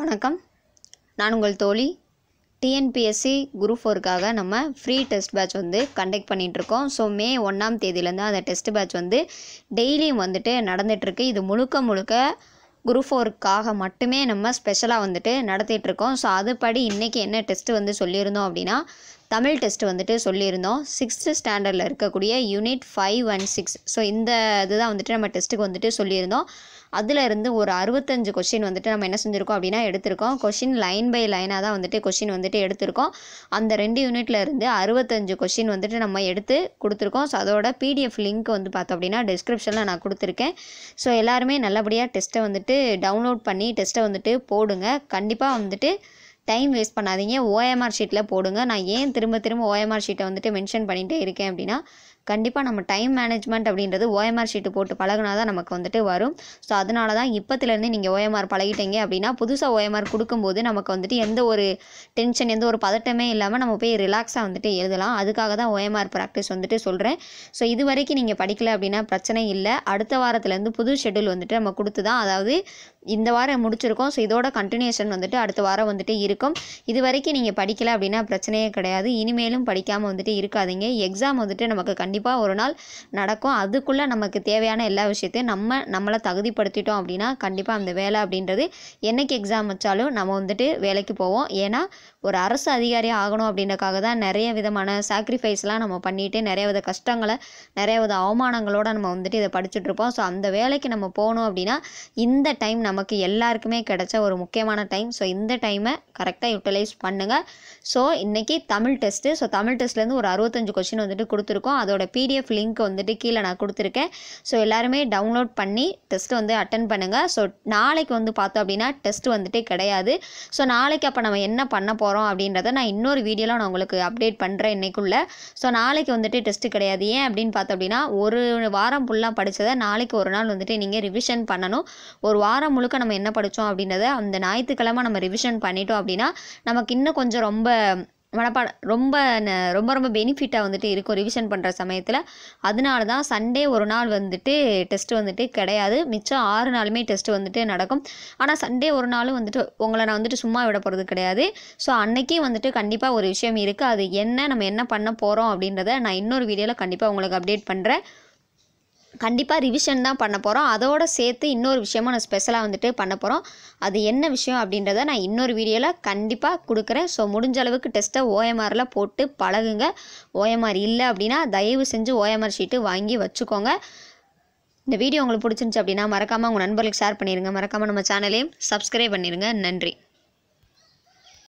வணக்கம் நான் உங்கள் தோழி டிஎன்பிஎஸ்சி குரூப் ஃபோருக்காக நம்ம ஃப்ரீ டெஸ்ட் பேட்ச் வந்து கண்டக்ட் பண்ணிகிட்ருக்கோம் ஸோ மே ஒன்றாம் தேதியிலேருந்து அந்த டெஸ்ட் பேட்ச் வந்து டெய்லியும் வந்துட்டு நடந்துகிட்ருக்கு இது முழுக்க முழுக்க குரூப் ஃபோருக்காக மட்டுமே நம்ம ஸ்பெஷலாக வந்துட்டு நடத்திட்டுருக்கோம் ஸோ அதுபடி இன்றைக்கி என்ன டெஸ்ட்டு வந்து சொல்லியிருந்தோம் அப்படின்னா தமிழ் டெஸ்ட் வந்துட்டு சொல்லியிருந்தோம் சிக்ஸ்த்து ஸ்டாண்டர்டில் இருக்கக்கூடிய unit five and six so இந்த இதுதான் வந்துட்டு நம்ம டெஸ்ட்டுக்கு வந்துட்டு சொல்லியிருந்தோம் அதில் இருந்து ஒரு அறுபத்தஞ்சு கொஷின் வந்துட்டு நம்ம என்ன செஞ்சுருக்கோம் அப்படின்னா எடுத்திருக்கோம் கொஷின் லைன் பை லைனாக தான் வந்துட்டு கொஷின் வந்துட்டு எடுத்திருக்கோம் அந்த ரெண்டு யூனிட்ல இருந்து அறுபத்தஞ்சு கொஷின் வந்துட்டு நம்ம எடுத்து கொடுத்துருக்கோம் ஸோ அதோட பிடிஎஃப் லிங்க் வந்து பார்த்தோம் அப்படின்னா டிஸ்கிரிப்ஷனில் நான் கொடுத்துருக்கேன் ஸோ எல்லாருமே நல்லபடியாக டெஸ்ட்டை வந்துட்டு டவுன்லோட் பண்ணி டெஸ்ட்டை வந்துட்டு போடுங்க கண்டிப்பாக வந்துட்டு டைம் வேஸ்ட் பண்ணாதீங்க ஓஎம்ஆர் ஷீட்டில் போடுங்க நான் ஏன் திரும்ப திரும்ப ஓஎம்ஆர் ஷீட்டை வந்துட்டு மென்ஷன் பண்ணிகிட்டே இருக்கேன் அப்படின்னா கண்டிப்பாக நம்ம டைம் மேனேஜ்மெண்ட் அப்படின்றது ஓஎம்ஆர் ஷீட்டு போட்டு பழகினா தான் நமக்கு வந்துட்டு வரும் ஸோ அதனால தான் இப்போத்துலேருந்து நீங்கள் ஓஎம்ஆர் பழகிட்டீங்க அப்படின்னா புதுசாக ஓஎம்ஆர் கொடுக்கும்போது நமக்கு வந்துட்டு எந்த ஒரு டென்ஷன் எந்த ஒரு பதட்டமே இல்லாமல் நம்ம போய் ரிலாக்ஸாக வந்துட்டு எழுதலாம் அதுக்காக தான் ஓஎம்ஆர் ப்ராக்டிஸ் வந்துட்டு சொல்கிறேன் ஸோ இது வரைக்கும் நீங்கள் படிக்கல அப்படின்னா பிரச்சனை இல்லை அடுத்த வாரத்துலேருந்து புது ஷெடியூல் வந்துட்டு நம்ம கொடுத்து தான் அதாவது இந்த வாரம் முடிச்சிருக்கோம் ஸோ இதோட கண்டினியூஷன் வந்துட்டு அடுத்த வாரம் வந்துட்டு இருக்கும் இது வரைக்கும் நீங்கள் படிக்கல அப்படின்னா பிரச்சனையே கிடையாது இனிமேலும் படிக்காமல் வந்துட்டு இருக்காதிங்க எக்ஸாம் வந்துட்டு நமக்கு கண்டிப்பாக கண்டிப்பாக ஒரு நாள் நடக்கும் அதுக்குள்ளே நமக்கு தேவையான எல்லா விஷயத்தையும் நம்ம நம்மளை தகுதிப்படுத்திட்டோம் அப்படின்னா கண்டிப்பாக அந்த வேலை அப்படின்றது என்றைக்கு எக்ஸாம் வச்சாலும் நம்ம வந்துட்டு வேலைக்கு போவோம் ஏன்னா ஒரு அரசு அதிகாரியாக ஆகணும் அப்படின்றக்காக தான் நிறைய விதமான சாக்ரிஃபைஸ்லாம் நம்ம பண்ணிவிட்டு நிறைய வித கஷ்டங்களை நிறைய வித அவமானங்களோடு நம்ம வந்துட்டு இதை படிச்சுட்ருப்போம் ஸோ அந்த வேலைக்கு நம்ம போகணும் அப்படின்னா இந்த டைம் நமக்கு எல்லாருக்குமே கிடைச்ச ஒரு முக்கியமான டைம் ஸோ இந்த டைமை கரெக்டாக யூட்டிலைஸ் பண்ணுங்கள் ஸோ இன்றைக்கி தமிழ் டெஸ்ட்டு ஸோ தமிழ் டெஸ்ட்லேருந்து ஒரு அறுபத்தஞ்சு கொஷின் வந்துட்டு கொடுத்துருக்கோம் அதோட அதோட பிடிஎஃப் லிங்க் வந்துட்டு கீழே நான் கொடுத்துருக்கேன் ஸோ எல்லாருமே டவுன்லோட் பண்ணி டெஸ்ட் வந்து அட்டன் பண்ணுங்கள் ஸோ நாளைக்கு வந்து பார்த்தோம் அப்படின்னா டெஸ்ட் வந்துட்டு கிடையாது ஸோ நாளைக்கு அப்போ நம்ம என்ன பண்ண போகிறோம் அப்படின்றத நான் இன்னொரு வீடியோவில் நான் உங்களுக்கு அப்டேட் பண்ணுறேன் இன்னைக்குள்ளே ஸோ நாளைக்கு வந்துட்டு டெஸ்ட்டு கிடையாது ஏன் அப்படின்னு பார்த்தோம் அப்படின்னா ஒரு வாரம் ஃபுல்லாக படித்ததை நாளைக்கு ஒரு நாள் வந்துட்டு நீங்கள் ரிவிஷன் பண்ணணும் ஒரு வாரம் முழுக்க நம்ம என்ன படித்தோம் அப்படின்றத அந்த ஞாயிற்றுக்கிழமை நம்ம ரிவிஷன் பண்ணிட்டோம் அப்படின்னா நமக்கு இன்னும் கொஞ்சம் ரொம்ப மனப்பாடம் ரொம்ப ரொம்ப ரொம்ப பெனிஃபிட்டாக வந்துட்டு இருக்கும் ரிவிஷன் பண்ணுற சமயத்தில் அதனால தான் சண்டே ஒரு நாள் வந்துட்டு டெஸ்ட்டு வந்துட்டு கிடையாது மிச்சம் ஆறு நாளுமே டெஸ்ட்டு வந்துட்டு நடக்கும் ஆனால் சண்டே ஒரு நாளும் வந்துட்டு உங்களை நான் வந்துட்டு சும்மா விட போகிறது கிடையாது ஸோ அன்றைக்கே வந்துட்டு கண்டிப்பாக ஒரு விஷயம் இருக்குது அது என்ன நம்ம என்ன பண்ண போகிறோம் அப்படின்றத நான் இன்னொரு வீடியோவில் கண்டிப்பாக உங்களுக்கு அப்டேட் பண்ணுறேன் கண்டிப்பாக ரிவிஷன் தான் பண்ண போகிறோம் அதோட சேர்த்து இன்னொரு விஷயமா நான் ஸ்பெஷலாக வந்துட்டு பண்ண போகிறோம் அது என்ன விஷயம் அப்படின்றத நான் இன்னொரு வீடியோவில் கண்டிப்பாக கொடுக்குறேன் ஸோ முடிஞ்ச அளவுக்கு டெஸ்ட்டை ஓஎம்ஆரில் போட்டு பழகுங்க ஓஎம்ஆர் இல்லை அப்படின்னா தயவு செஞ்சு ஓஎம்ஆர் ஷீட்டு வாங்கி வச்சுக்கோங்க இந்த வீடியோ உங்களுக்கு பிடிச்சிருந்துச்சி அப்படின்னா மறக்காமல் உங்கள் நண்பர்களுக்கு ஷேர் பண்ணிடுங்க மறக்காமல் நம்ம சேனலையும் சப்ஸ்கிரைப் பண்ணிடுங்க நன்றி